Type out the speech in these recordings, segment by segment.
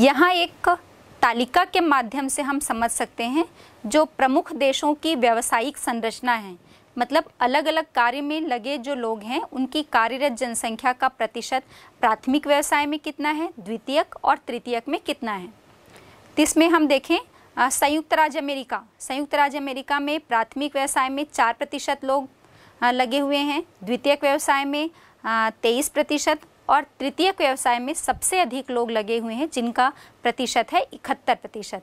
यहाँ एक तालिका के माध्यम से हम समझ सकते हैं जो प्रमुख देशों की व्यावसायिक संरचना है मतलब अलग अलग कार्य में लगे जो लोग हैं उनकी कार्यरत जनसंख्या का प्रतिशत प्राथमिक व्यवसाय में कितना है द्वितीयक और तृतीयक में कितना है इसमें हम देखें संयुक्त राज्य अमेरिका संयुक्त राज्य अमेरिका में प्राथमिक व्यवसाय में चार प्रतिशत लोग लगे हुए हैं द्वितीयक व्यवसाय में तेईस प्रतिशत और तृतीय व्यवसाय में सबसे अधिक लोग लगे हुए हैं जिनका प्रतिशत है इकहत्तर प्रतिशत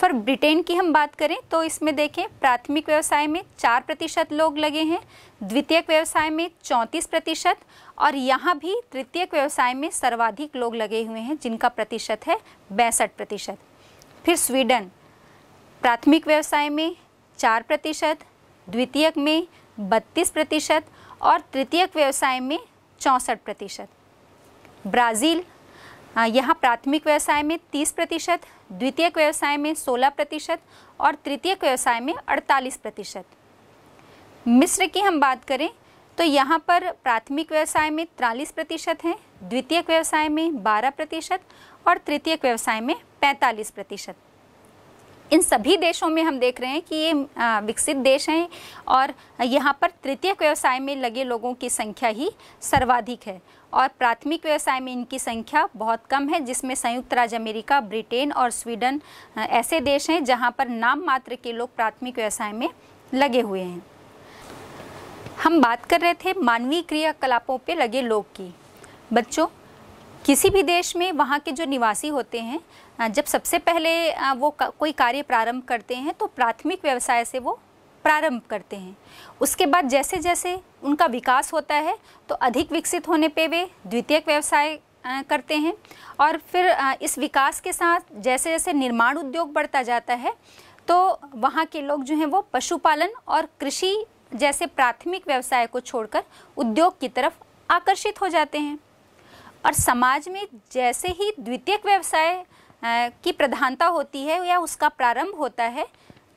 फिर ब्रिटेन की हम बात करें तो इसमें देखें प्राथमिक व्यवसाय में चार प्रतिशत लोग लगे हैं द्वितीय व्यवसाय में चौंतीस प्रतिशत और यहाँ भी तृतीय व्यवसाय में सर्वाधिक लोग लगे हुए हैं जिनका प्रतिशत है बैंसठ प्रतिशत फिर स्वीडन प्राथमिक व्यवसाय में चार प्रतिशत द्वितीयक में बत्तीस प्रतिशत और तृतीयक व्यवसाय में चौंसठ प्रतिशत ब्राज़ील यहाँ प्राथमिक व्यवसाय में 30 प्रतिशत द्वितीय व्यवसाय में 16 प्रतिशत और तृतीय व्यवसाय में 48 प्रतिशत मिस्र की हम बात करें तो यहाँ पर प्राथमिक व्यवसाय में 43 प्रतिशत हैं द्वितीय व्यवसाय में 12 प्रतिशत और तृतीय व्यवसाय में 45 प्रतिशत इन सभी देशों में हम देख रहे हैं कि ये विकसित देश हैं और यहाँ पर तृतीय व्यवसाय में लगे लोगों की संख्या ही सर्वाधिक है और प्राथमिक व्यवसाय में इनकी संख्या बहुत कम है जिसमें संयुक्त राज्य अमेरिका ब्रिटेन और स्वीडन ऐसे देश हैं जहाँ पर नाम मात्र के लोग प्राथमिक व्यवसाय में लगे हुए हैं हम बात कर रहे थे मानवीय क्रियाकलापों पर लगे लोग की बच्चों किसी भी देश में वहाँ के जो निवासी होते हैं जब सबसे पहले वो कोई कार्य प्रारंभ करते हैं तो प्राथमिक व्यवसाय से वो प्रारंभ करते हैं उसके बाद जैसे जैसे उनका विकास होता है तो अधिक विकसित होने पे वे द्वितीयक व्यवसाय करते हैं और फिर इस विकास के साथ जैसे जैसे निर्माण उद्योग बढ़ता जाता है तो वहाँ के लोग जो हैं वो पशुपालन और कृषि जैसे प्राथमिक व्यवसाय को छोड़कर उद्योग की तरफ आकर्षित हो जाते हैं और समाज में जैसे ही द्वितीयक व्यवसाय की प्रधानता होती है या उसका प्रारंभ होता है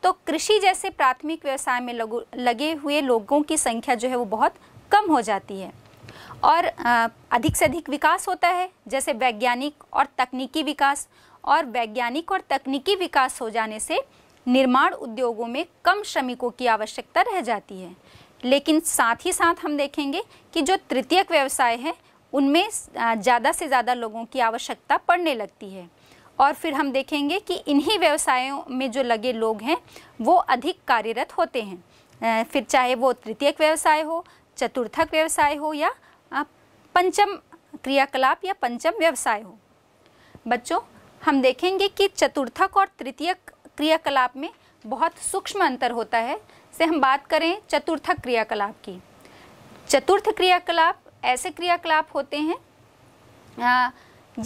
तो कृषि जैसे प्राथमिक व्यवसाय में लगे हुए लोगों की संख्या जो है वो बहुत कम हो जाती है और अधिक से अधिक विकास होता है जैसे वैज्ञानिक और तकनीकी विकास और वैज्ञानिक और तकनीकी विकास हो जाने से निर्माण उद्योगों में कम श्रमिकों की आवश्यकता रह जाती है लेकिन साथ ही साथ हम देखेंगे कि जो तृतीयक व्यवसाय है उनमें ज़्यादा से ज़्यादा लोगों की आवश्यकता पड़ने लगती है और फिर हम देखेंगे कि इन्हीं व्यवसायों में जो लगे लोग हैं वो अधिक कार्यरत होते हैं फिर चाहे वो तृतीयक व्यवसाय हो चतुर्थक व्यवसाय हो या पंचम क्रियाकलाप या पंचम व्यवसाय हो बच्चों हम देखेंगे कि चतुर्थक और तृतीयक क्रियाकलाप में बहुत सूक्ष्म अंतर होता है से हम बात करें चतुर्थक क्रियाकलाप की चतुर्थ क्रियाकलाप ऐसे क्रियाकलाप होते हैं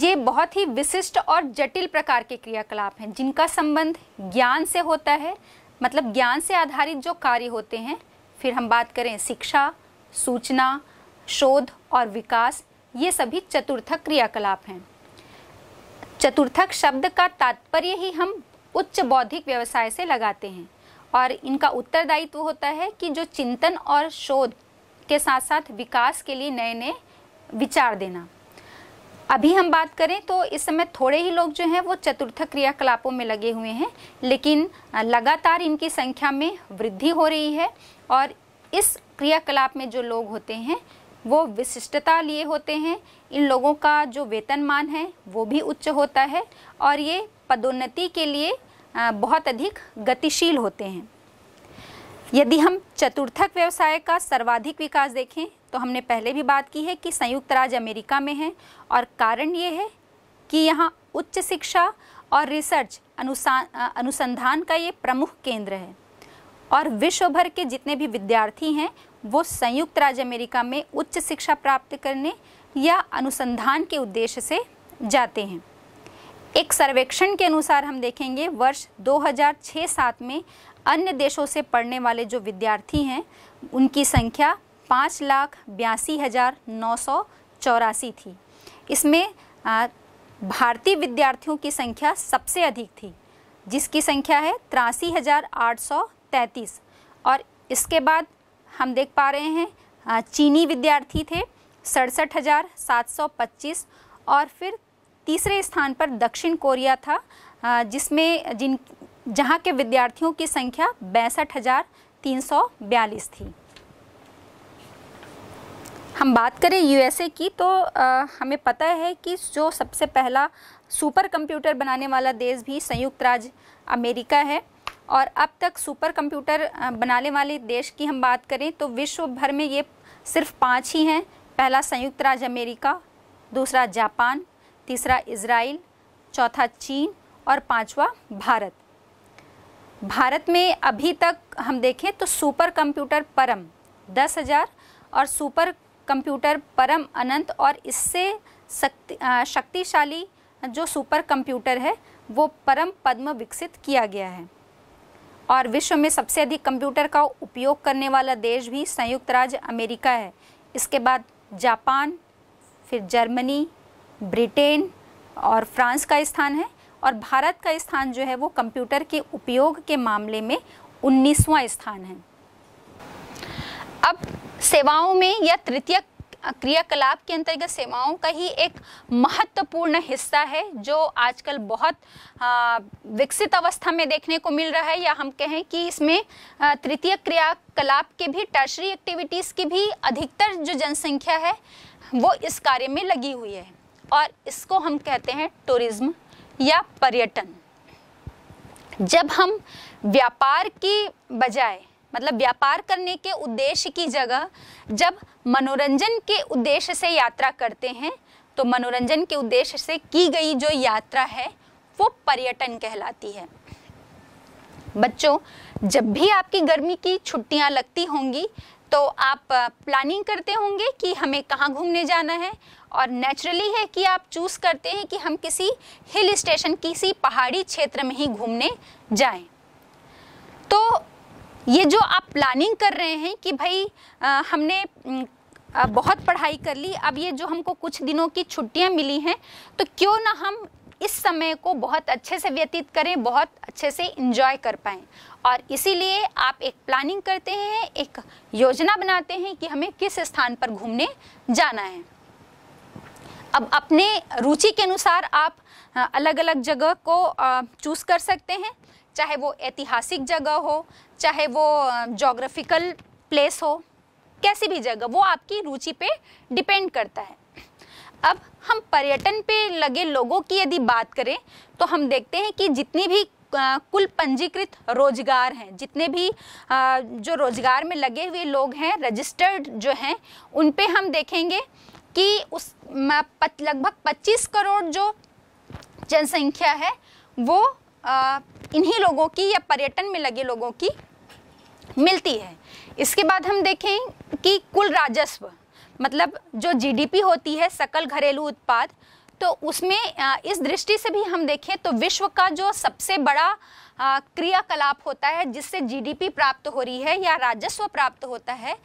ये बहुत ही विशिष्ट और जटिल प्रकार के क्रियाकलाप हैं जिनका संबंध ज्ञान से होता है मतलब ज्ञान से आधारित जो कार्य होते हैं फिर हम बात करें शिक्षा सूचना शोध और विकास ये सभी चतुर्थक क्रियाकलाप हैं चतुर्थक शब्द का तात्पर्य ही हम उच्च बौद्धिक व्यवसाय से लगाते हैं और इनका उत्तरदायित्व होता है कि जो चिंतन और शोध के साथ साथ विकास के लिए नए नए विचार देना अभी हम बात करें तो इस समय थोड़े ही लोग जो हैं वो चतुर्थक क्रियाकलापों में लगे हुए हैं लेकिन लगातार इनकी संख्या में वृद्धि हो रही है और इस क्रियाकलाप में जो लोग होते हैं वो विशिष्टता लिए होते हैं इन लोगों का जो वेतनमान है वो भी उच्च होता है और ये पदोन्नति के लिए बहुत अधिक गतिशील होते हैं यदि हम चतुर्थक व्यवसाय का सर्वाधिक विकास देखें तो हमने पहले भी बात की है कि संयुक्त राज्य अमेरिका में है और कारण ये है कि यहाँ उच्च शिक्षा और रिसर्च अनुसंधान का ये प्रमुख केंद्र है और विश्व भर के जितने भी विद्यार्थी हैं वो संयुक्त राज्य अमेरिका में उच्च शिक्षा प्राप्त करने या अनुसंधान के उद्देश्य से जाते हैं एक सर्वेक्षण के अनुसार हम देखेंगे वर्ष 2006-7 में अन्य देशों से पढ़ने वाले जो विद्यार्थी हैं उनकी संख्या पाँच लाख बयासी हज़ार नौ सौ चौरासी थी इसमें भारतीय विद्यार्थियों की संख्या सबसे अधिक थी जिसकी संख्या है तिरासी हज़ार आठ सौ तैंतीस और इसके बाद हम देख पा रहे हैं चीनी विद्यार्थी थे सड़सठ हज़ार सात सौ पच्चीस और फिर तीसरे स्थान पर दक्षिण कोरिया था जिसमें जिन जहाँ के विद्यार्थियों की संख्या बैंसठ हज़ार तीन सौ बयालीस थी हम बात करें यूएसए की तो आ, हमें पता है कि जो सबसे पहला सुपर कंप्यूटर बनाने वाला देश भी संयुक्त राज्य अमेरिका है और अब तक सुपर कंप्यूटर बनाने वाले देश की हम बात करें तो विश्व भर में ये सिर्फ पाँच ही हैं पहला संयुक्त राज्य अमेरिका दूसरा जापान तीसरा इसराइल चौथा चीन और पांचवा भारत भारत में अभी तक हम देखें तो सुपर कंप्यूटर परम दस हज़ार और सुपर कंप्यूटर परम अनंत और इससे शक्ति शक्तिशाली जो सुपर कंप्यूटर है वो परम पद्म विकसित किया गया है और विश्व में सबसे अधिक कंप्यूटर का उपयोग करने वाला देश भी संयुक्त राज्य अमेरिका है इसके बाद जापान फिर जर्मनी ब्रिटेन और फ्रांस का स्थान है और भारत का स्थान जो है वो कंप्यूटर के उपयोग के मामले में उन्नीसवां स्थान है अब सेवाओं में या तृतीय क्रियाकलाप के अंतर्गत सेवाओं का ही एक महत्वपूर्ण हिस्सा है जो आजकल बहुत विकसित अवस्था में देखने को मिल रहा है या हम कहें कि इसमें तृतीय क्रियाकलाप के भी टर्शरी एक्टिविटीज़ की भी अधिकतर जो जनसंख्या है वो इस कार्य में लगी हुई है और इसको हम कहते हैं टूरिज्म या पर्यटन जब हम व्यापार की बजाय मतलब व्यापार करने के उद्देश्य की जगह जब मनोरंजन के उद्देश्य से यात्रा करते हैं तो मनोरंजन के उद्देश्य से की गई जो यात्रा है वो पर्यटन कहलाती है बच्चों जब भी आपकी गर्मी की छुट्टियां लगती होंगी तो आप प्लानिंग करते होंगे कि हमें कहाँ घूमने जाना है और नेचुरली है कि आप चूज़ करते हैं कि हम किसी हिल स्टेशन किसी पहाड़ी क्षेत्र में ही घूमने जाएं। तो ये जो आप प्लानिंग कर रहे हैं कि भाई आ, हमने आ, बहुत पढ़ाई कर ली अब ये जो हमको कुछ दिनों की छुट्टियां मिली हैं तो क्यों ना हम इस समय को बहुत अच्छे से व्यतीत करें बहुत अच्छे से इंजॉय कर पाए और इसीलिए आप एक प्लानिंग करते हैं एक योजना बनाते हैं कि हमें किस स्थान पर घूमने जाना है अब अपने रुचि के अनुसार आप अलग अलग जगह को चूज़ कर सकते हैं चाहे वो ऐतिहासिक जगह हो चाहे वो जोग्राफिकल प्लेस हो कैसी भी जगह वो आपकी रुचि पे डिपेंड करता है अब हम पर्यटन पे लगे लोगों की यदि बात करें तो हम देखते हैं कि जितनी भी कुल पंजीकृत रोजगार हैं जितने भी जो रोजगार में लगे हुए लोग हैं रजिस्टर्ड जो हैं उन पे हम देखेंगे कि उस लगभग 25 करोड़ जो जनसंख्या है वो इन्हीं लोगों की या पर्यटन में लगे लोगों की मिलती है इसके बाद हम देखें कि कुल राजस्व मतलब जो जीडीपी होती है सकल घरेलू उत्पाद तो उसमें इस दृष्टि से भी हम देखें तो विश्व का जो सबसे बड़ा क्रियाकलाप होता है जिससे जीडीपी प्राप्त हो रही है या राजस्व प्राप्त होता है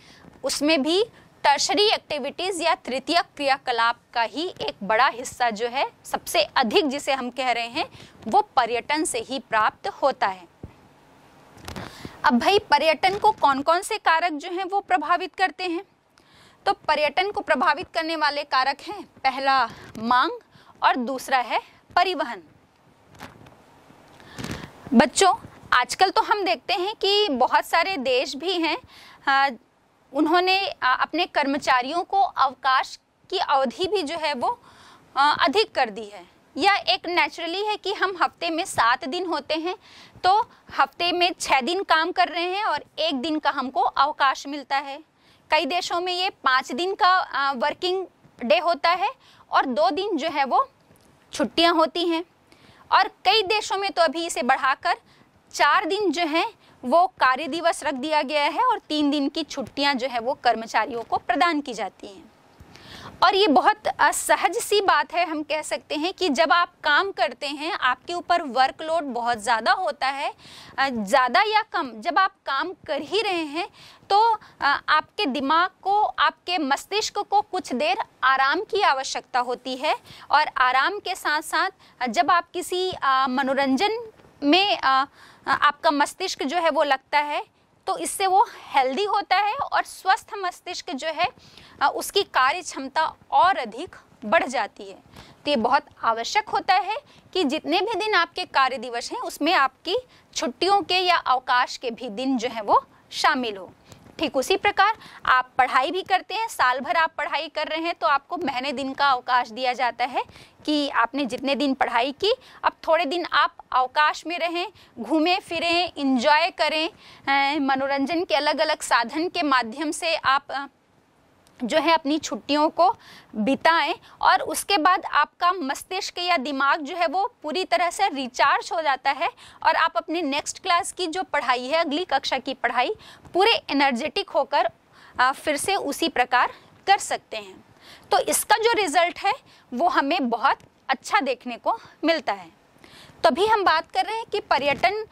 उसमें भी टर्शरी एक्टिविटीज़ या तृतीय क्रियाकलाप का ही एक बड़ा हिस्सा जो है सबसे अधिक जिसे हम कह रहे हैं वो पर्यटन से ही प्राप्त होता है अब भाई पर्यटन को कौन कौन से कारक जो हैं वो प्रभावित करते हैं तो पर्यटन को प्रभावित करने वाले कारक हैं पहला मांग और दूसरा है परिवहन बच्चों आजकल तो हम देखते हैं कि बहुत सारे देश भी हैं हाँ, उन्होंने अपने कर्मचारियों को अवकाश की अवधि भी जो है वो अधिक कर दी है यह एक नेचुरली है कि हम हफ्ते में सात दिन होते हैं तो हफ्ते में छः दिन काम कर रहे हैं और एक दिन का हमको अवकाश मिलता है कई देशों में ये पाँच दिन का वर्किंग डे होता है और दो दिन जो है वो छुट्टियां होती हैं और कई देशों में तो अभी इसे बढ़ाकर चार दिन जो है वो कार्य दिवस रख दिया गया है और तीन दिन की छुट्टियां जो है वो कर्मचारियों को प्रदान की जाती हैं और ये बहुत सहज सी बात है हम कह सकते हैं कि जब आप काम करते हैं आपके ऊपर वर्कलोड बहुत ज़्यादा होता है ज़्यादा या कम जब आप काम कर ही रहे हैं तो आपके दिमाग को आपके मस्तिष्क को कुछ देर आराम की आवश्यकता होती है और आराम के साथ साथ जब आप किसी मनोरंजन में हाँ, आपका मस्तिष्क जो है वो लगता है तो इससे वो हेल्दी होता है और स्वस्थ मस्तिष्क जो है उसकी कार्य क्षमता और अधिक बढ़ जाती है तो ये बहुत आवश्यक होता है कि जितने भी दिन आपके कार्य दिवस हैं उसमें आपकी छुट्टियों के या अवकाश के भी दिन जो है वो शामिल हो ठीक उसी प्रकार आप पढ़ाई भी करते हैं साल भर आप पढ़ाई कर रहे हैं तो आपको महीने दिन का अवकाश दिया जाता है कि आपने जितने दिन पढ़ाई की अब थोड़े दिन आप अवकाश में रहें घूमें फिरें इंजॉय करें मनोरंजन के अलग अलग साधन के माध्यम से आप जो है अपनी छुट्टियों को बिताएं और उसके बाद आपका मस्तिष्क या दिमाग जो है वो पूरी तरह से रिचार्ज हो जाता है और आप अपने नेक्स्ट क्लास की जो पढ़ाई है अगली कक्षा की पढ़ाई पूरे एनर्जेटिक होकर फिर से उसी प्रकार कर सकते हैं तो इसका जो रिज़ल्ट है वो हमें बहुत अच्छा देखने को मिलता है तो अभी हम बात कर रहे हैं कि पर्यटन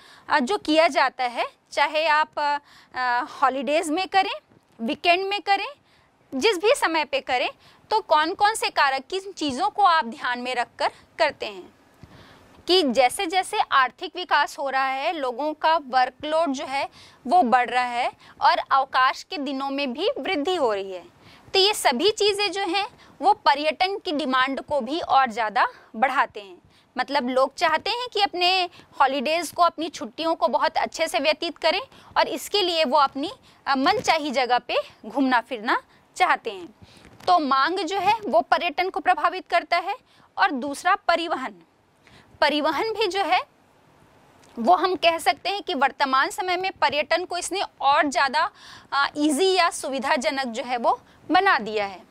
जो किया जाता है चाहे आप हॉलीडेज़ में करें वीकेंड में करें जिस भी समय पे करें तो कौन कौन से कारक किन चीज़ों को आप ध्यान में रख कर करते हैं कि जैसे जैसे आर्थिक विकास हो रहा है लोगों का वर्कलोड जो है वो बढ़ रहा है और अवकाश के दिनों में भी वृद्धि हो रही है तो ये सभी चीज़ें जो हैं वो पर्यटन की डिमांड को भी और ज़्यादा बढ़ाते हैं मतलब लोग चाहते हैं कि अपने हॉलीडेज़ को अपनी छुट्टियों को बहुत अच्छे से व्यतीत करें और इसके लिए वो अपनी मनचाही जगह पे घूमना फिरना चाहते हैं तो मांग जो है वो पर्यटन को प्रभावित करता है और दूसरा परिवहन परिवहन भी जो है वो हम कह सकते हैं कि वर्तमान समय में पर्यटन को इसने और ज़्यादा इजी या सुविधाजनक जो है वो बना दिया है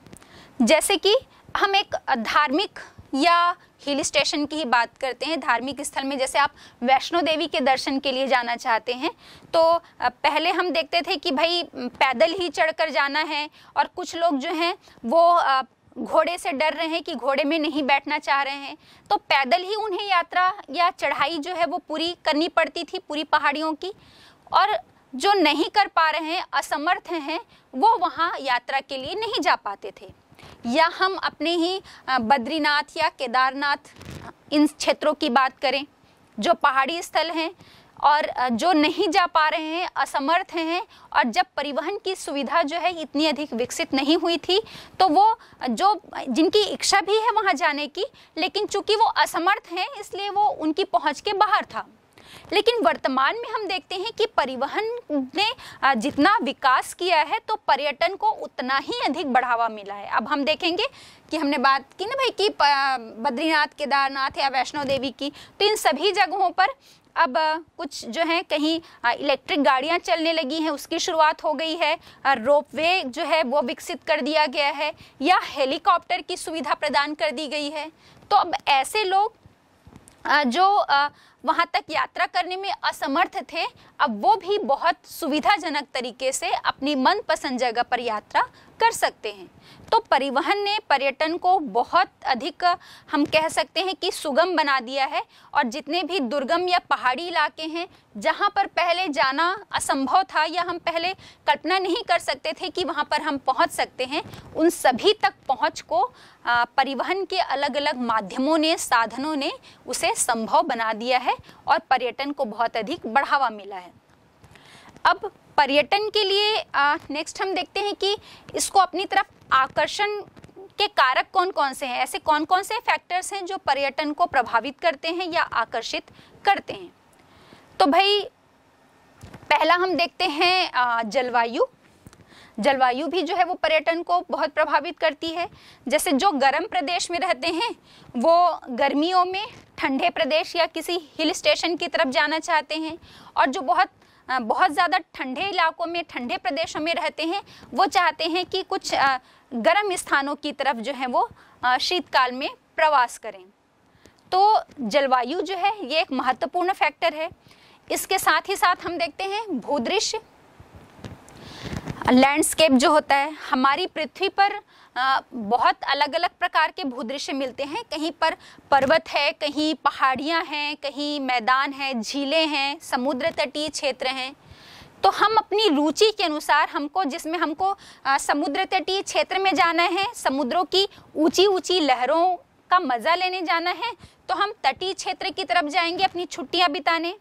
जैसे कि हम एक धार्मिक या हिल स्टेशन की ही बात करते हैं धार्मिक स्थल में जैसे आप वैष्णो देवी के दर्शन के लिए जाना चाहते हैं तो पहले हम देखते थे कि भाई पैदल ही चढ़कर जाना है और कुछ लोग जो हैं वो घोड़े से डर रहे हैं कि घोड़े में नहीं बैठना चाह रहे हैं तो पैदल ही उन्हें यात्रा या चढ़ाई जो है वो पूरी करनी पड़ती थी पूरी पहाड़ियों की और जो नहीं कर पा रहे हैं असमर्थ हैं वो वहाँ यात्रा के लिए नहीं जा पाते थे या हम अपने ही बद्रीनाथ या केदारनाथ इन क्षेत्रों की बात करें जो पहाड़ी स्थल हैं और जो नहीं जा पा रहे हैं असमर्थ हैं और जब परिवहन की सुविधा जो है इतनी अधिक विकसित नहीं हुई थी तो वो जो जिनकी इच्छा भी है वहाँ जाने की लेकिन चूंकि वो असमर्थ हैं इसलिए वो उनकी पहुँच के बाहर था लेकिन वर्तमान में हम देखते हैं कि परिवहन ने जितना विकास किया है तो पर्यटन को उतना ही अधिक बढ़ावा मिला है अब हम देखेंगे कि हमने बात की ना भाई कि बद्रीनाथ केदारनाथ या वैष्णो देवी की तो इन सभी जगहों पर अब कुछ जो है कहीं इलेक्ट्रिक गाड़ियां चलने लगी हैं उसकी शुरुआत हो गई है रोप वे जो है वो विकसित कर दिया गया है या हेलीकॉप्टर की सुविधा प्रदान कर दी गई है तो अब ऐसे लोग जो वहाँ तक यात्रा करने में असमर्थ थे अब वो भी बहुत सुविधाजनक तरीके से अपनी मनपसंद जगह पर यात्रा कर सकते हैं तो परिवहन ने पर्यटन को बहुत अधिक हम कह सकते हैं कि सुगम बना दिया है और जितने भी दुर्गम या पहाड़ी इलाके हैं जहाँ पर पहले जाना असंभव था या हम पहले कल्पना नहीं कर सकते थे कि वहाँ पर हम पहुँच सकते हैं उन सभी तक पहुँच को परिवहन के अलग अलग माध्यमों ने साधनों ने उसे संभव बना दिया है और पर्यटन को बहुत अधिक बढ़ावा मिला है अब पर्यटन के लिए नेक्स्ट हम देखते हैं कि इसको अपनी तरफ आकर्षण के कारक कौन कौन से हैं ऐसे कौन कौन से फैक्टर्स हैं जो पर्यटन को प्रभावित करते हैं या आकर्षित करते हैं तो भाई पहला हम देखते हैं जलवायु जलवायु भी जो है वो पर्यटन को बहुत प्रभावित करती है जैसे जो गर्म प्रदेश में रहते हैं वो गर्मियों में ठंडे प्रदेश या किसी हिल स्टेशन की तरफ जाना चाहते हैं और जो बहुत बहुत ज़्यादा ठंडे इलाकों में ठंडे प्रदेशों में रहते हैं वो चाहते हैं कि कुछ गर्म स्थानों की तरफ जो है वो शीतकाल में प्रवास करें तो जलवायु जो है ये एक महत्वपूर्ण फैक्टर है इसके साथ ही साथ हम देखते हैं भूदृश्य लैंडस्केप जो होता है हमारी पृथ्वी पर बहुत अलग अलग प्रकार के भूदृश्य मिलते हैं कहीं पर पर्वत है कहीं पहाड़ियाँ हैं कहीं मैदान है झीलें हैं समुद्र तटीय क्षेत्र हैं तो हम अपनी रुचि के अनुसार हमको जिसमें हमको समुद्र तटीय क्षेत्र में जाना है समुद्रों की ऊंची ऊंची लहरों का मज़ा लेने जाना है तो हम तटीय क्षेत्र की तरफ जाएंगे अपनी छुट्टियां बिताने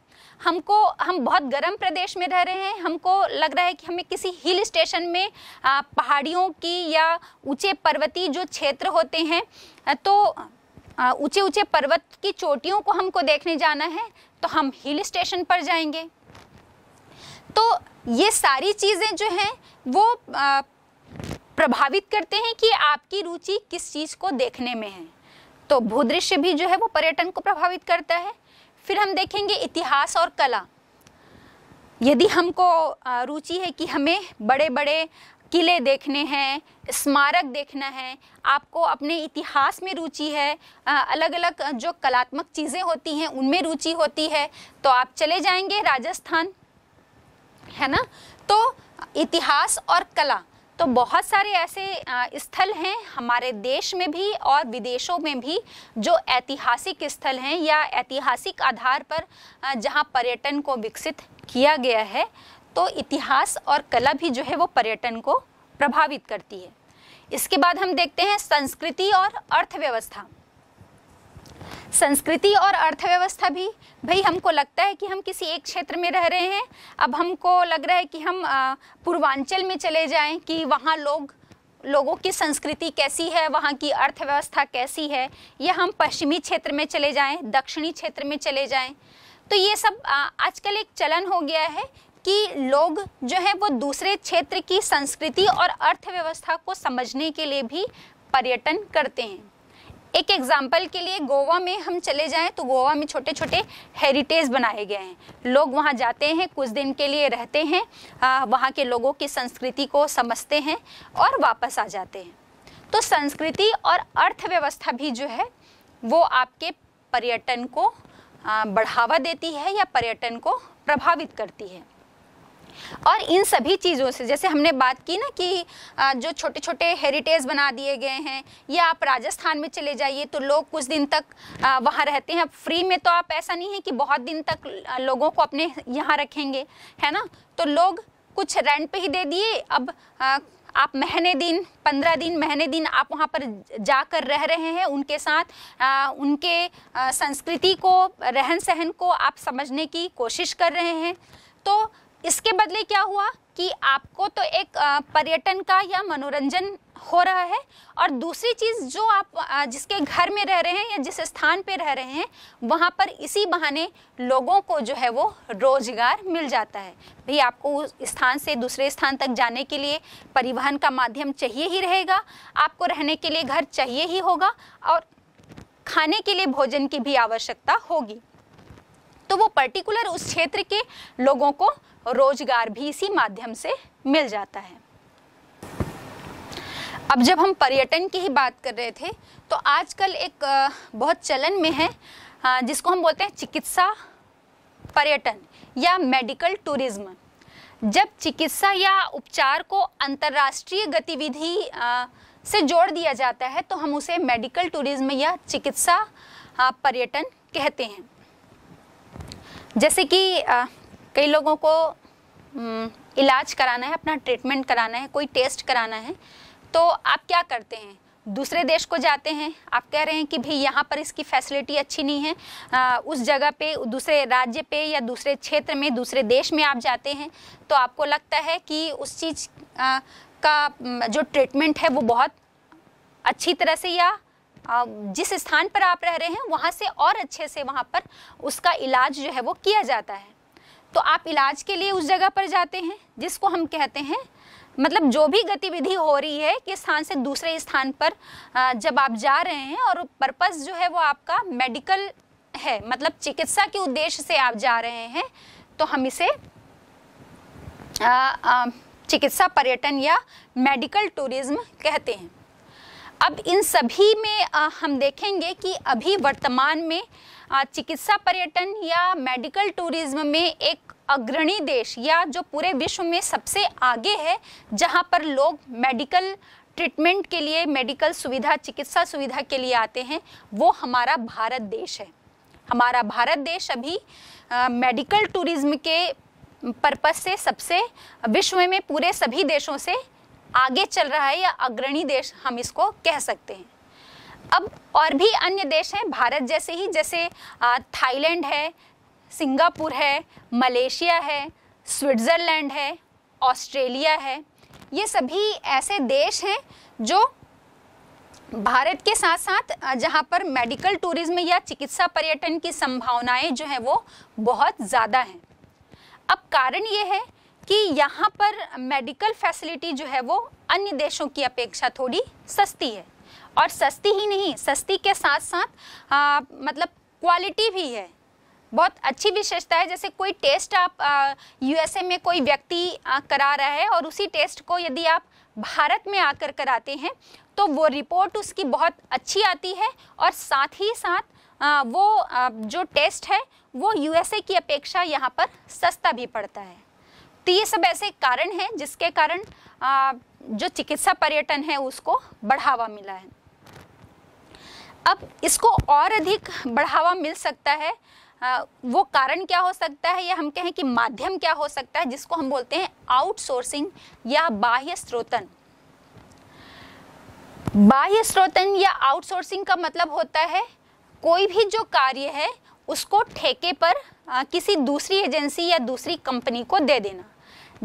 हमको हम बहुत गर्म प्रदेश में रह रहे हैं हमको लग रहा है कि हमें किसी हिल स्टेशन में पहाड़ियों की या ऊंचे पर्वतीय जो क्षेत्र होते हैं तो ऊंचे ऊंचे पर्वत की चोटियों को हमको देखने जाना है तो हम हिल स्टेशन पर जाएंगे तो ये सारी चीज़ें जो हैं वो प्रभावित करते हैं कि आपकी रुचि किस चीज़ को देखने में है तो भूदृश्य भी जो है वो पर्यटन को प्रभावित करता है फिर हम देखेंगे इतिहास और कला यदि हमको रुचि है कि हमें बड़े बड़े किले देखने हैं स्मारक देखना है आपको अपने इतिहास में रुचि है अलग अलग जो कलात्मक चीज़ें होती हैं उनमें रुचि होती है तो आप चले जाएंगे राजस्थान है ना तो इतिहास और कला तो बहुत सारे ऐसे स्थल हैं हमारे देश में भी और विदेशों में भी जो ऐतिहासिक स्थल हैं या ऐतिहासिक आधार पर जहां पर्यटन को विकसित किया गया है तो इतिहास और कला भी जो है वो पर्यटन को प्रभावित करती है इसके बाद हम देखते हैं संस्कृति और अर्थव्यवस्था संस्कृति और अर्थव्यवस्था भी भाई हमको लगता है कि हम किसी एक क्षेत्र में रह रहे हैं अब हमको लग रहा है कि हम पूर्वांचल में चले जाएं कि वहाँ लोग लोगों की संस्कृति कैसी है वहाँ की अर्थव्यवस्था कैसी है या हम पश्चिमी क्षेत्र में चले जाएं दक्षिणी क्षेत्र में चले जाएं तो ये सब आजकल एक चलन हो गया है कि लोग जो है वो दूसरे क्षेत्र की संस्कृति और अर्थव्यवस्था को समझने के लिए भी पर्यटन करते हैं एक एग्जाम्पल के लिए गोवा में हम चले जाएं तो गोवा में छोटे छोटे हेरिटेज बनाए गए हैं लोग वहाँ जाते हैं कुछ दिन के लिए रहते हैं वहाँ के लोगों की संस्कृति को समझते हैं और वापस आ जाते हैं तो संस्कृति और अर्थव्यवस्था भी जो है वो आपके पर्यटन को बढ़ावा देती है या पर्यटन को प्रभावित करती है और इन सभी चीज़ों से जैसे हमने बात की ना कि जो छोटे छोटे हेरिटेज बना दिए गए हैं या आप राजस्थान में चले जाइए तो लोग कुछ दिन तक वहाँ रहते हैं फ्री में तो आप ऐसा नहीं है कि बहुत दिन तक लोगों को अपने यहाँ रखेंगे है ना तो लोग कुछ रेंट पे ही दे दिए अब आ, आप महीने दिन पंद्रह दिन महीने दिन आप वहाँ पर जाकर रह रहे हैं उनके साथ आ, उनके आ, संस्कृति को रहन सहन को आप समझने की कोशिश कर रहे हैं तो इसके बदले क्या हुआ कि आपको तो एक पर्यटन का या मनोरंजन हो रहा है और दूसरी चीज़ जो आप जिसके घर में रह रहे हैं या जिस स्थान पे रह रहे हैं वहाँ पर इसी बहाने लोगों को जो है वो रोज़गार मिल जाता है भाई आपको उस स्थान से दूसरे स्थान तक जाने के लिए परिवहन का माध्यम चाहिए ही रहेगा आपको रहने के लिए घर चाहिए ही होगा और खाने के लिए भोजन की भी आवश्यकता होगी तो वो पर्टिकुलर उस क्षेत्र के लोगों को और रोजगार भी इसी माध्यम से मिल जाता है अब जब हम पर्यटन की ही बात कर रहे थे तो आजकल एक बहुत चलन में है जिसको हम बोलते हैं चिकित्सा पर्यटन या मेडिकल टूरिज्म जब चिकित्सा या उपचार को अंतर्राष्ट्रीय गतिविधि से जोड़ दिया जाता है तो हम उसे मेडिकल टूरिज्म या चिकित्सा पर्यटन कहते हैं जैसे कि कई लोगों को हम्म, इलाज कराना है अपना ट्रीटमेंट कराना है कोई टेस्ट कराना है तो आप क्या करते हैं दूसरे देश को जाते हैं आप कह रहे हैं कि भाई यहाँ पर इसकी फैसिलिटी अच्छी नहीं है आ, उस जगह पे दूसरे राज्य पे या दूसरे क्षेत्र में दूसरे देश में आप जाते हैं तो आपको लगता है कि उस चीज़ आ, का जो ट्रीटमेंट है वो बहुत अच्छी तरह से या आ, जिस स्थान पर आप रह रहे हैं वहाँ से और अच्छे से वहाँ पर उसका इलाज जो है वो किया जाता है तो आप इलाज के लिए उस जगह पर जाते हैं जिसको हम कहते हैं मतलब जो भी गतिविधि हो रही है कि स्थान से दूसरे स्थान पर जब आप जा रहे हैं और पर्पज़ जो है वो आपका मेडिकल है मतलब चिकित्सा के उद्देश्य से आप जा रहे हैं तो हम इसे चिकित्सा पर्यटन या मेडिकल टूरिज्म कहते हैं अब इन सभी में आ, हम देखेंगे कि अभी वर्तमान में चिकित्सा पर्यटन या मेडिकल टूरिज्म में एक अग्रणी देश या जो पूरे विश्व में सबसे आगे है जहाँ पर लोग मेडिकल ट्रीटमेंट के लिए मेडिकल सुविधा चिकित्सा सुविधा के लिए आते हैं वो हमारा भारत देश है हमारा भारत देश अभी मेडिकल टूरिज्म के पर्पस से सबसे विश्व में पूरे सभी देशों से आगे चल रहा है या अग्रणी देश हम इसको कह सकते हैं अब और भी अन्य देश हैं भारत जैसे ही जैसे थाईलैंड है सिंगापुर है मलेशिया है स्विट्ज़रलैंड है ऑस्ट्रेलिया है ये सभी ऐसे देश हैं जो भारत के साथ साथ जहाँ पर मेडिकल टूरिज्म या चिकित्सा पर्यटन की संभावनाएं जो हैं वो बहुत ज़्यादा हैं अब कारण ये है कि यहाँ पर मेडिकल फैसिलिटी जो है वो अन्य देशों की अपेक्षा थोड़ी सस्ती है और सस्ती ही नहीं सस्ती के साथ साथ आ, मतलब क्वालिटी भी है बहुत अच्छी विशेषता है जैसे कोई टेस्ट आप यूएसए में कोई व्यक्ति आ, करा रहा है और उसी टेस्ट को यदि आप भारत में आकर कराते हैं तो वो रिपोर्ट उसकी बहुत अच्छी आती है और साथ ही साथ आ, वो आ, जो टेस्ट है वो यूएसए की अपेक्षा यहाँ पर सस्ता भी पड़ता है तो ये सब ऐसे कारण हैं जिसके कारण आ, जो चिकित्सा पर्यटन है उसको बढ़ावा मिला है अब इसको और अधिक बढ़ावा मिल सकता है आ, वो कारण क्या हो सकता है या हम कहें कि माध्यम क्या हो सकता है जिसको हम बोलते हैं आउटसोर्सिंग या बाह्य स्रोतन बाह्य स्रोतन या आउटसोर्सिंग का मतलब होता है कोई भी जो कार्य है उसको ठेके पर आ, किसी दूसरी एजेंसी या दूसरी कंपनी को दे देना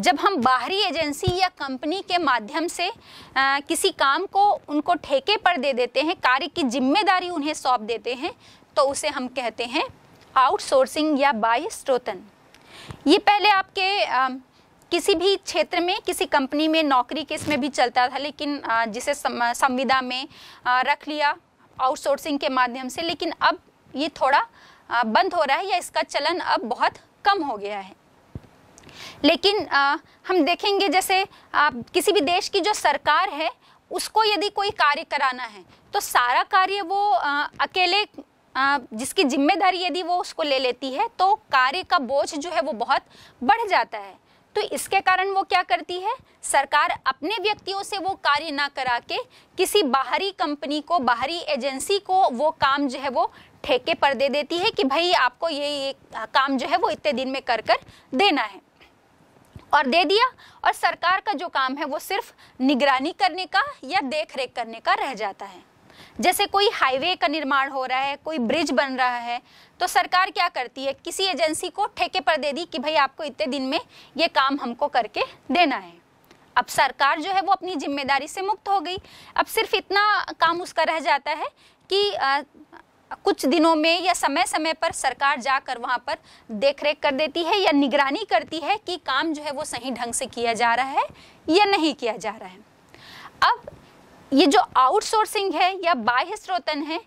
जब हम बाहरी एजेंसी या कंपनी के माध्यम से आ, किसी काम को उनको ठेके पर दे देते हैं कार्य की जिम्मेदारी उन्हें सौंप देते हैं तो उसे हम कहते हैं आउटसोर्सिंग या बाय स्रोतन ये पहले आपके आ, किसी भी क्षेत्र में किसी कंपनी में नौकरी के इसमें भी चलता था लेकिन आ, जिसे संविदा में आ, रख लिया आउटसोर्सिंग के माध्यम से लेकिन अब ये थोड़ा बंद हो रहा है या इसका चलन अब बहुत कम हो गया है लेकिन आ, हम देखेंगे जैसे आप किसी भी देश की जो सरकार है उसको यदि कोई कार्य कराना है तो सारा कार्य वो आ, अकेले आ, जिसकी जिम्मेदारी यदि वो उसको ले लेती है तो कार्य का बोझ जो है वो बहुत बढ़ जाता है तो इसके कारण वो क्या करती है सरकार अपने व्यक्तियों से वो कार्य ना करा के किसी बाहरी कंपनी को बाहरी एजेंसी को वो काम जो है वो ठेके पर दे देती है कि भाई आपको ये, ये काम जो है वो इतने दिन में कर कर देना है और दे दिया और सरकार का जो काम है वो सिर्फ निगरानी करने का या देख रेख करने का रह जाता है जैसे कोई हाईवे का निर्माण हो रहा है कोई ब्रिज बन रहा है तो सरकार क्या करती है किसी एजेंसी को ठेके पर दे दी कि भाई आपको इतने दिन में ये काम हमको करके देना है अब सरकार जो है वो अपनी जिम्मेदारी से मुक्त हो गई अब सिर्फ इतना काम उसका रह जाता है कि कुछ दिनों में या समय समय पर सरकार जाकर वहाँ पर देख रेख कर देती है या निगरानी करती है कि काम जो है वो सही ढंग से किया जा रहा है या नहीं किया जा रहा है अब ये जो आउटसोर्सिंग है या बाह्य स्रोतन है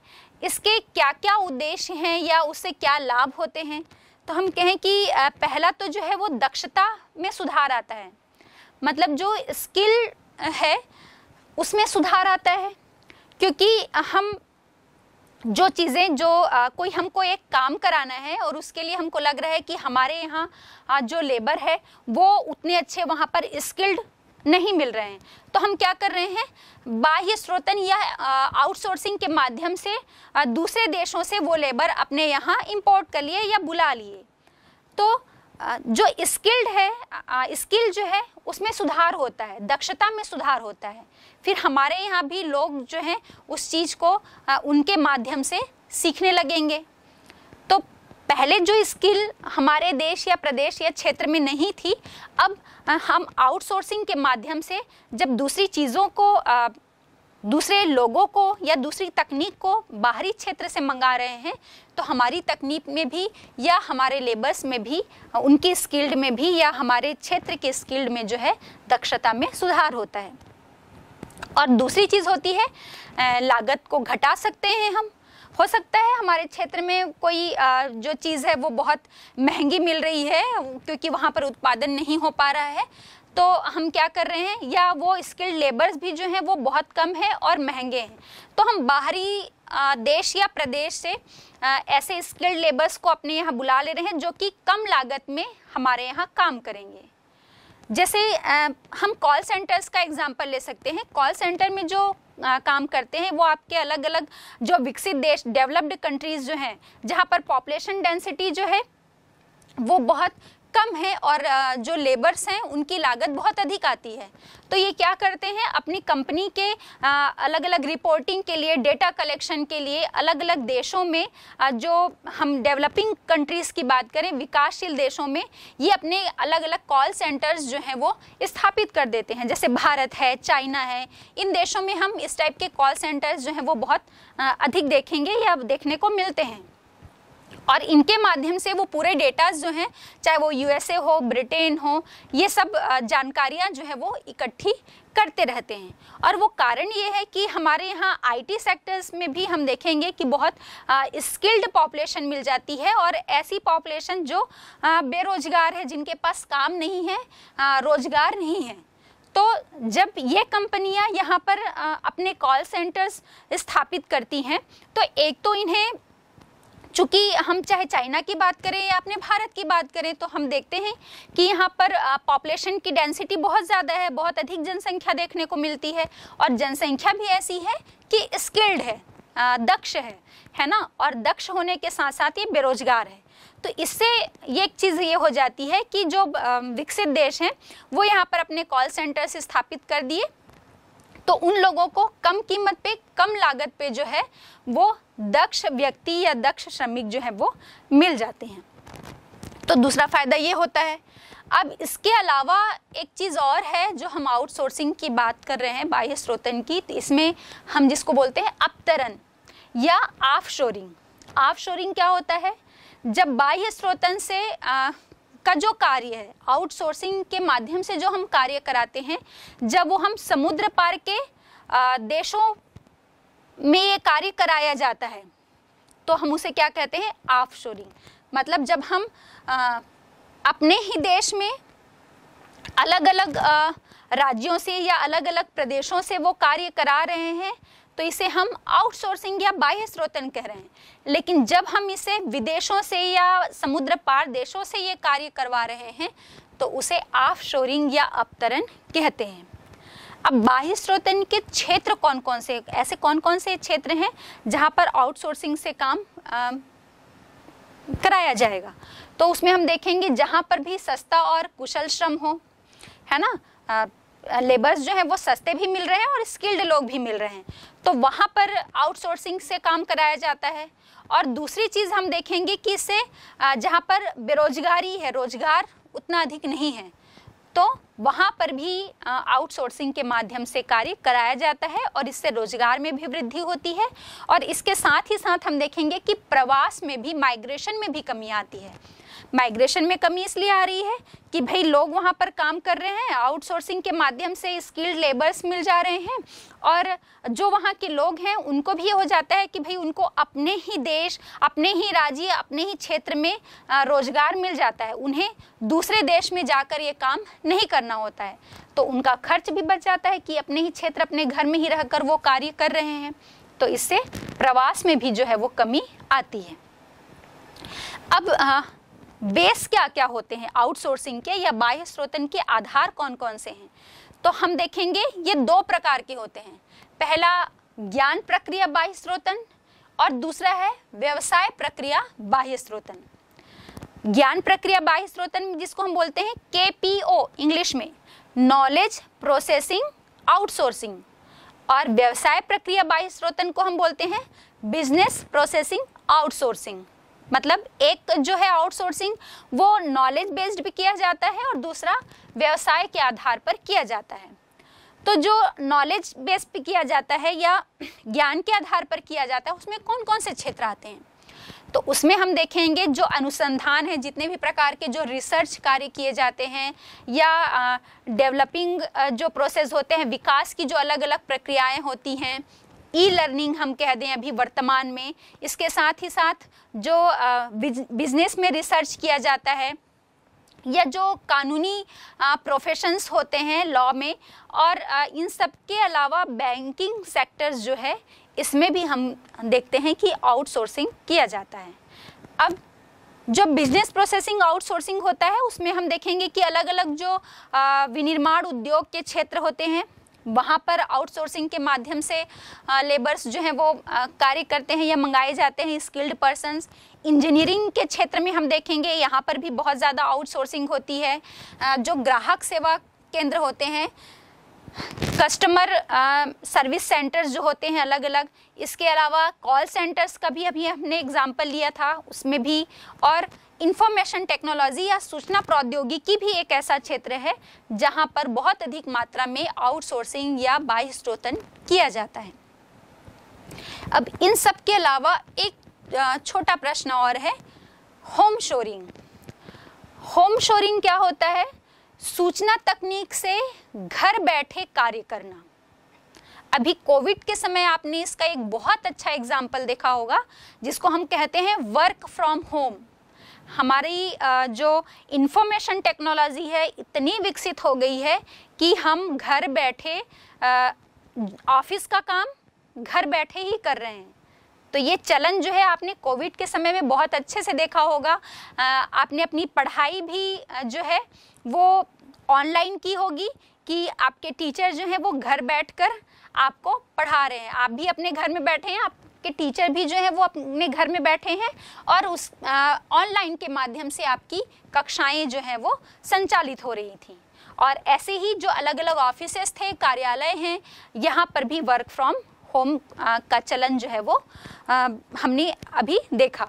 इसके क्या क्या उद्देश्य हैं या उससे क्या लाभ होते हैं तो हम कहें कि पहला तो जो है वो दक्षता में सुधार आता है मतलब जो स्किल है उसमें सुधार आता है क्योंकि हम जो चीज़ें जो आ, कोई हमको एक काम कराना है और उसके लिए हमको लग रहा है कि हमारे यहाँ जो लेबर है वो उतने अच्छे वहाँ पर स्किल्ड नहीं मिल रहे हैं तो हम क्या कर रहे हैं बाह्य स्रोतन या आउटसोर्सिंग के माध्यम से दूसरे देशों से वो लेबर अपने यहाँ इम्पोर्ट कर लिए या बुला लिए तो जो स्किल्ड है स्किल जो है उसमें सुधार होता है दक्षता में सुधार होता है फिर हमारे यहाँ भी लोग जो हैं उस चीज़ को उनके माध्यम से सीखने लगेंगे तो पहले जो स्किल हमारे देश या प्रदेश या क्षेत्र में नहीं थी अब हम आउटसोर्सिंग के माध्यम से जब दूसरी चीज़ों को दूसरे लोगों को या दूसरी तकनीक को बाहरी क्षेत्र से मंगा रहे हैं तो हमारी तकनीक में भी या हमारे लेबर्स में भी उनकी स्किल्ड में भी या हमारे क्षेत्र के स्किल्ड में जो है दक्षता में सुधार होता है और दूसरी चीज़ होती है लागत को घटा सकते हैं हम हो सकता है हमारे क्षेत्र में कोई जो चीज़ है वो बहुत महंगी मिल रही है क्योंकि वहाँ पर उत्पादन नहीं हो पा रहा है तो हम क्या कर रहे हैं या वो स्किल्ड लेबर्स भी जो हैं वो बहुत कम हैं और महंगे हैं तो हम बाहरी देश या प्रदेश से ऐसे स्किल्ड लेबर्स को अपने यहाँ बुला ले रहे हैं जो कि कम लागत में हमारे यहाँ काम करेंगे जैसे हम कॉल सेंटर्स का एग्जांपल ले सकते हैं कॉल सेंटर में जो काम करते हैं वो आपके अलग अलग जो विकसित देश डेवलप्ड कंट्रीज़ जो हैं जहाँ पर पॉपुलेशन डेंसिटी जो है वो बहुत कम है और जो लेबर्स हैं उनकी लागत बहुत अधिक आती है तो ये क्या करते हैं अपनी कंपनी के अलग अलग रिपोर्टिंग के लिए डेटा कलेक्शन के लिए अलग अलग देशों में जो हम डेवलपिंग कंट्रीज़ की बात करें विकासशील देशों में ये अपने अलग अलग कॉल सेंटर्स जो हैं वो स्थापित कर देते हैं जैसे भारत है चाइना है इन देशों में हम इस टाइप के कॉल सेंटर्स जो हैं वो बहुत अधिक देखेंगे या देखने को मिलते हैं और इनके माध्यम से वो पूरे डेटाज जो हैं चाहे वो यूएसए हो ब्रिटेन हो ये सब जानकारियाँ जो है वो इकट्ठी करते रहते हैं और वो कारण ये है कि हमारे यहाँ आईटी सेक्टर्स में भी हम देखेंगे कि बहुत स्किल्ड पॉपुलेशन मिल जाती है और ऐसी पॉपुलेशन जो आ, बेरोजगार है जिनके पास काम नहीं है आ, रोजगार नहीं है तो जब ये कंपनियां यहाँ पर आ, अपने कॉल सेंटर्स स्थापित करती हैं तो एक तो इन्हें चूँकि हम चाहे चाइना की बात करें या अपने भारत की बात करें तो हम देखते हैं कि यहाँ पर पॉपुलेशन की डेंसिटी बहुत ज़्यादा है बहुत अधिक जनसंख्या देखने को मिलती है और जनसंख्या भी ऐसी है कि स्किल्ड है दक्ष है है ना और दक्ष होने के साथ साथ ये बेरोजगार है तो इससे ये एक चीज़ ये हो जाती है कि जो विकसित देश हैं वो यहाँ पर अपने कॉल सेंटर्स स्थापित कर दिए तो उन लोगों को कम कीमत पे कम लागत पे जो है वो दक्ष व्यक्ति या दक्ष श्रमिक जो है वो मिल जाते हैं तो दूसरा फ़ायदा ये होता है अब इसके अलावा एक चीज़ और है जो हम आउटसोर्सिंग की बात कर रहे हैं बाह्य स्रोतन की तो इसमें हम जिसको बोलते हैं अपतरण या आफ शोरिंग ऑफ शोरिंग क्या होता है जब बाह्य स्रोतन से आ, का जो कार्य है आउटसोर्सिंग के माध्यम से जो हम कार्य कराते हैं जब वो हम समुद्र पार के आ, देशों में ये कार्य कराया जाता है तो हम उसे क्या कहते हैं ऑफ शोरिंग मतलब जब हम आ, अपने ही देश में अलग अलग आ, राज्यों से या अलग अलग प्रदेशों से वो कार्य करा रहे हैं तो इसे हम आउटसोर्सिंग या बाह्य स्रोतन कह रहे हैं लेकिन जब हम इसे विदेशों से या समुद्र पार देशों से ये कार्य करवा रहे हैं तो उसे ऑफ शोरिंग या अपतरण कहते हैं अब बाह्य स्रोतन के क्षेत्र कौन कौन से ऐसे कौन कौन से क्षेत्र हैं जहाँ पर आउटसोर्सिंग से काम आ, कराया जाएगा तो उसमें हम देखेंगे जहाँ पर भी सस्ता और कुशल श्रम हो है ना लेबर्स जो है वो सस्ते भी मिल रहे हैं और स्किल्ड लोग भी मिल रहे हैं तो वहाँ पर आउटसोर्सिंग से काम कराया जाता है और दूसरी चीज़ हम देखेंगे कि इससे जहाँ पर बेरोजगारी है रोजगार उतना अधिक नहीं है तो वहाँ पर भी आउटसोर्सिंग के माध्यम से कार्य कराया जाता है और इससे रोजगार में भी वृद्धि होती है और इसके साथ ही साथ हम देखेंगे कि प्रवास में भी माइग्रेशन में भी कमी आती है माइग्रेशन में कमी इसलिए आ रही है कि भाई लोग वहाँ पर काम कर रहे हैं आउटसोर्सिंग के माध्यम से स्किल्ड लेबर्स मिल जा रहे हैं और जो वहाँ के लोग हैं उनको भी हो जाता है कि भाई उनको अपने ही देश अपने ही राज्य अपने ही क्षेत्र में रोजगार मिल जाता है उन्हें दूसरे देश में जाकर ये काम नहीं करना होता है तो उनका खर्च भी बच जाता है कि अपने ही क्षेत्र अपने घर में ही रहकर वो कार्य कर रहे हैं तो इससे प्रवास में भी जो है वो कमी आती है अब आ, बेस क्या क्या होते हैं आउटसोर्सिंग के या बाह्य स्रोतन के आधार कौन कौन से हैं तो हम देखेंगे ये दो प्रकार के होते हैं पहला ज्ञान प्रक्रिया बाह्य स्रोतन और दूसरा है व्यवसाय प्रक्रिया बाह्य स्रोतन ज्ञान प्रक्रिया बाह्य स्रोतन जिसको हम बोलते हैं के पी ओ इंग्लिश में नॉलेज प्रोसेसिंग आउटसोर्सिंग और व्यवसाय प्रक्रिया बाह्य स्रोतन को हम बोलते हैं बिजनेस प्रोसेसिंग आउटसोर्सिंग मतलब एक जो है आउटसोर्सिंग वो नॉलेज बेस्ड भी किया जाता है और दूसरा व्यवसाय के आधार पर किया जाता है तो जो नॉलेज बेस्ड भी किया जाता है या ज्ञान के आधार पर किया जाता है उसमें कौन कौन से क्षेत्र आते हैं तो उसमें हम देखेंगे जो अनुसंधान है जितने भी प्रकार के जो रिसर्च कार्य किए जाते हैं या डेवलपिंग जो प्रोसेस होते हैं विकास की जो अलग अलग प्रक्रियाएं होती हैं ई लर्निंग हम कह दें अभी वर्तमान में इसके साथ ही साथ जो बिजनेस में रिसर्च किया जाता है या जो कानूनी प्रोफेशंस होते हैं लॉ में और इन सब के अलावा बैंकिंग सेक्टर्स जो है इसमें भी हम देखते हैं कि आउटसोर्सिंग किया जाता है अब जो बिजनेस प्रोसेसिंग आउटसोर्सिंग होता है उसमें हम देखेंगे कि अलग अलग जो विनिर्माण उद्योग के क्षेत्र होते हैं वहाँ पर आउटसोर्सिंग के माध्यम से लेबर्स जो हैं वो कार्य करते हैं या मंगाए जाते हैं स्किल्ड पर्सन इंजीनियरिंग के क्षेत्र में हम देखेंगे यहाँ पर भी बहुत ज़्यादा आउटसोर्सिंग होती है जो ग्राहक सेवा केंद्र होते हैं कस्टमर सर्विस सेंटर्स जो होते हैं अलग अलग इसके अलावा कॉल सेंटर्स का भी अभी हमने एग्जाम्पल लिया था उसमें भी और इंफॉर्मेशन टेक्नोलॉजी या सूचना प्रौद्योगिकी भी एक ऐसा क्षेत्र है जहां पर बहुत अधिक मात्रा में आउटसोर्सिंग या बाह्य किया जाता है अब इन सब के अलावा एक छोटा प्रश्न और है होम शोरिंग होम शोरिंग क्या होता है सूचना तकनीक से घर बैठे कार्य करना अभी कोविड के समय आपने इसका एक बहुत अच्छा एग्जाम्पल देखा होगा जिसको हम कहते हैं वर्क फ्रॉम होम हमारी जो इन्फॉर्मेशन टेक्नोलॉजी है इतनी विकसित हो गई है कि हम घर बैठे ऑफिस का काम घर बैठे ही कर रहे हैं तो ये चलन जो है आपने कोविड के समय में बहुत अच्छे से देखा होगा आपने अपनी पढ़ाई भी जो है वो ऑनलाइन की होगी कि आपके टीचर जो हैं वो घर बैठकर आपको पढ़ा रहे हैं आप भी अपने घर में बैठे हैं आप आपके टीचर भी जो है वो अपने घर में बैठे हैं और उस ऑनलाइन के माध्यम से आपकी कक्षाएं जो है वो संचालित हो रही थी और ऐसे ही जो अलग अलग ऑफिसेस थे कार्यालय हैं यहाँ पर भी वर्क फ्रॉम होम का चलन जो है वो आ, हमने अभी देखा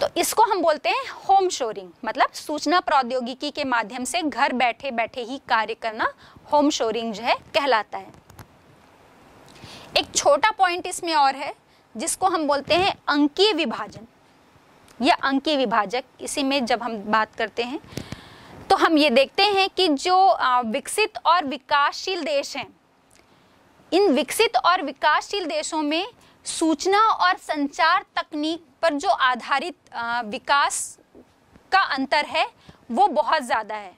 तो इसको हम बोलते हैं होम शोरिंग मतलब सूचना प्रौद्योगिकी के माध्यम से घर बैठे बैठे ही कार्य करना होम शोरिंग जो है कहलाता है एक छोटा पॉइंट इसमें और है जिसको हम बोलते हैं अंकीय विभाजन या अंकीय विभाजक इसी में जब हम बात करते हैं तो हम ये देखते हैं कि जो विकसित और विकासशील देश हैं इन विकसित और विकासशील देशों में सूचना और संचार तकनीक पर जो आधारित विकास का अंतर है वो बहुत ज़्यादा है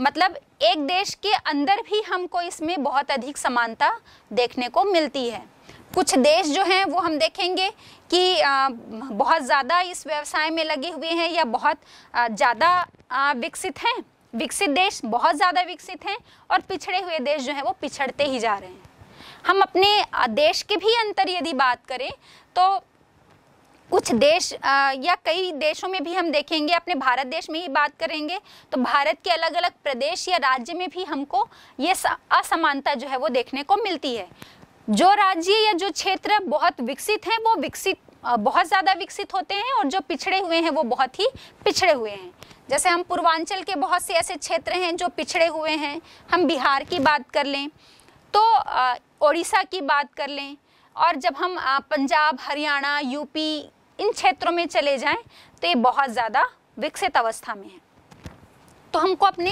मतलब एक देश के अंदर भी हमको इसमें बहुत अधिक समानता देखने को मिलती है कुछ देश जो हैं वो हम देखेंगे कि बहुत ज़्यादा इस व्यवसाय में लगे हुए हैं या बहुत ज़्यादा विकसित हैं विकसित देश बहुत ज़्यादा विकसित हैं और पिछड़े हुए देश जो हैं वो पिछड़ते ही जा रहे हैं हम अपने देश के भी अंतर यदि बात करें तो कुछ देश या कई देशों में भी हम देखेंगे अपने भारत देश में ही बात करेंगे तो भारत के अलग अलग प्रदेश या राज्य में भी हमको ये असमानता जो है वो देखने को मिलती है जो राज्य या जो क्षेत्र बहुत विकसित हैं वो विकसित बहुत ज़्यादा विकसित होते हैं और जो पिछड़े हुए हैं वो बहुत ही पिछड़े हुए हैं जैसे हम पूर्वांचल के बहुत से ऐसे क्षेत्र हैं जो पिछड़े हुए हैं हम बिहार की बात कर लें तो ओडिशा की बात कर लें और जब हम पंजाब हरियाणा यूपी इन क्षेत्रों में चले जाएं तो ये बहुत ज़्यादा विकसित अवस्था में है तो हमको अपने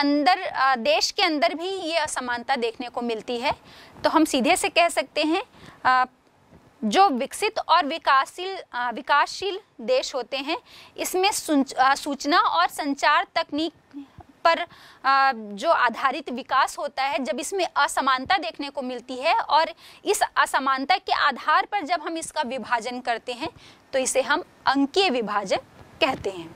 अंदर देश के अंदर भी ये असमानता देखने को मिलती है तो हम सीधे से कह सकते हैं आ, जो विकसित और विकासशील विकासशील देश होते हैं इसमें सूचना और संचार तकनीक पर जो आधारित विकास होता है जब इसमें असमानता देखने को मिलती है और इस असमानता के आधार पर जब हम इसका विभाजन करते हैं तो इसे हम अंकीय विभाजन कहते हैं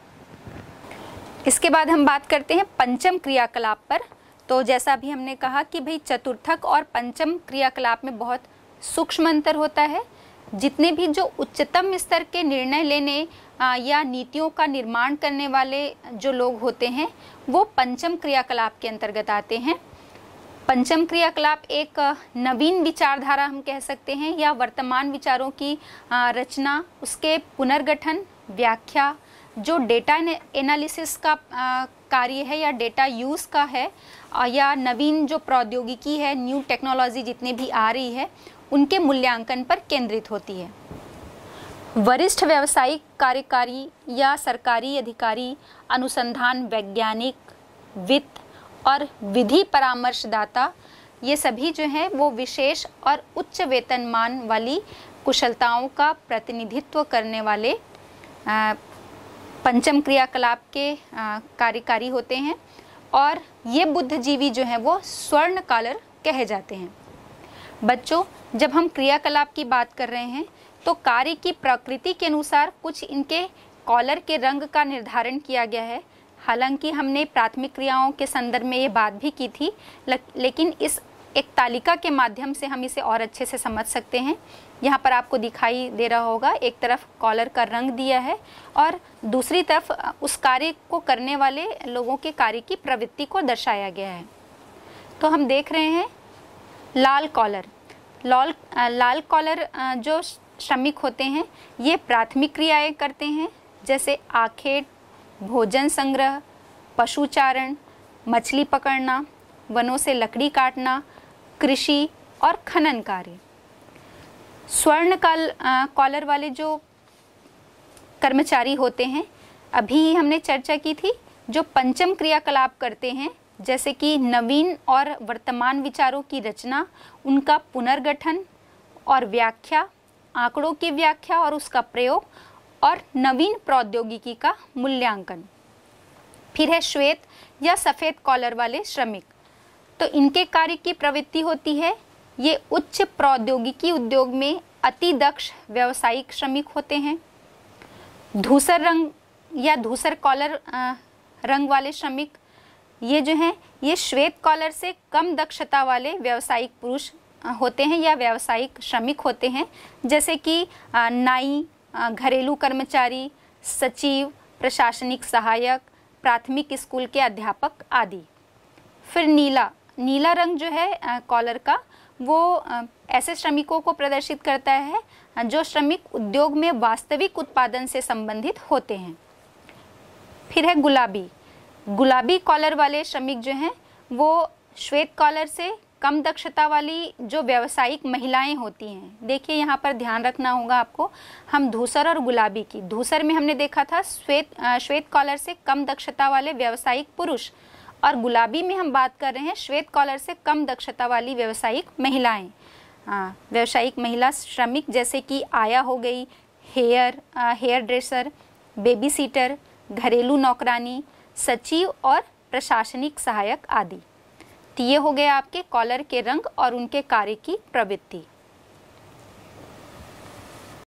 इसके बाद हम बात करते हैं पंचम क्रियाकलाप पर तो जैसा अभी हमने कहा कि भाई चतुर्थक और पंचम क्रियाकलाप में बहुत सूक्ष्म अंतर होता है जितने भी जो उच्चतम स्तर के निर्णय लेने या नीतियों का निर्माण करने वाले जो लोग होते हैं वो पंचम क्रियाकलाप के अंतर्गत आते हैं पंचम क्रियाकलाप एक नवीन विचारधारा हम कह सकते हैं या वर्तमान विचारों की रचना उसके पुनर्गठन व्याख्या जो डेटा एनालिसिस का कार्य है या डेटा यूज़ का है या नवीन जो प्रौद्योगिकी है न्यू टेक्नोलॉजी जितनी भी आ रही है उनके मूल्यांकन पर केंद्रित होती है वरिष्ठ व्यावसायिक कार्यकारी या सरकारी अधिकारी अनुसंधान वैज्ञानिक वित्त और विधि परामर्शदाता ये सभी जो हैं वो विशेष और उच्च वेतनमान वाली कुशलताओं का प्रतिनिधित्व करने वाले पंचम क्रियाकलाप के कार्यकारी होते हैं और ये बुद्धजीवी जो हैं वो स्वर्ण कालर कहे जाते हैं बच्चों जब हम क्रियाकलाप की बात कर रहे हैं तो कार्य की प्रकृति के अनुसार कुछ इनके कॉलर के रंग का निर्धारण किया गया है हालांकि हमने प्राथमिक क्रियाओं के संदर्भ में ये बात भी की थी लेकिन इस एक तालिका के माध्यम से हम इसे और अच्छे से समझ सकते हैं यहाँ पर आपको दिखाई दे रहा होगा एक तरफ कॉलर का रंग दिया है और दूसरी तरफ उस कार्य को करने वाले लोगों के कार्य की प्रवृत्ति को दर्शाया गया है तो हम देख रहे हैं लाल कॉलर लाल लाल कॉलर जो श्रमिक होते हैं ये प्राथमिक क्रियाएं करते हैं जैसे आखेट भोजन संग्रह पशुचारण मछली पकड़ना वनों से लकड़ी काटना कृषि और खनन कार्य स्वर्ण काल कॉलर वाले जो कर्मचारी होते हैं अभी हमने चर्चा की थी जो पंचम क्रियाकलाप करते हैं जैसे कि नवीन और वर्तमान विचारों की रचना उनका पुनर्गठन और व्याख्या आंकड़ों की व्याख्या और उसका प्रयोग और नवीन प्रौद्योगिकी का मूल्यांकन फिर है श्वेत या सफ़ेद कॉलर वाले श्रमिक तो इनके कार्य की प्रवृत्ति होती है ये उच्च प्रौद्योगिकी उद्योग में अति दक्ष व्यावसायिक श्रमिक होते हैं धूसर रंग या धूसर कॉलर रंग वाले श्रमिक ये जो हैं ये श्वेत कॉलर से कम दक्षता वाले व्यावसायिक पुरुष होते हैं या व्यावसायिक श्रमिक होते हैं जैसे कि नाई घरेलू कर्मचारी सचिव प्रशासनिक सहायक प्राथमिक स्कूल के अध्यापक आदि फिर नीला नीला रंग जो है कॉलर का वो ऐसे श्रमिकों को प्रदर्शित करता है जो श्रमिक उद्योग में वास्तविक उत्पादन से संबंधित होते हैं फिर है गुलाबी गुलाबी कॉलर वाले श्रमिक जो हैं वो श्वेत कॉलर से कम दक्षता वाली जो व्यावसायिक महिलाएं होती हैं देखिए यहाँ पर ध्यान रखना होगा आपको हम धूसर और गुलाबी की धूसर में हमने देखा था श्वेत श्वेत कॉलर से कम दक्षता वाले व्यावसायिक पुरुष और गुलाबी में हम बात कर रहे हैं श्वेत कॉलर से कम दक्षता वाली व्यवसायिक महिलाएं हाँ व्यवसायिक महिला श्रमिक जैसे कि आया हो गई hair hairdresser babysitter घरेलू नौकरानी सचिव और प्रशासनिक सहायक आदि तो ये हो गए आपके कॉलर के रंग और उनके कार्य की प्रवृत्ति